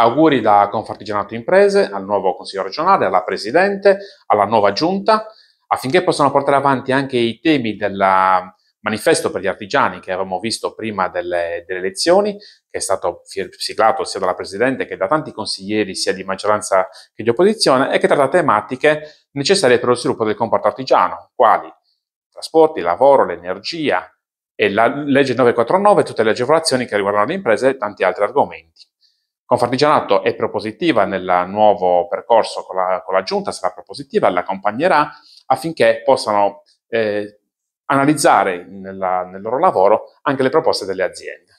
Auguri da Confartigianato Imprese al nuovo Consiglio regionale, alla Presidente, alla nuova Giunta, affinché possano portare avanti anche i temi del manifesto per gli artigiani che avevamo visto prima delle, delle elezioni, che è stato siglato sia dalla Presidente che da tanti consiglieri, sia di maggioranza che di opposizione, e che tratta tematiche necessarie per lo sviluppo del comparto artigiano, quali trasporti, lavoro, l'energia, e la legge 949, tutte le agevolazioni che riguardano le imprese e tanti altri argomenti. Confartigianato è propositiva nel nuovo percorso con la, con la giunta, sarà propositiva, l'accompagnerà affinché possano eh, analizzare nella, nel loro lavoro anche le proposte delle aziende.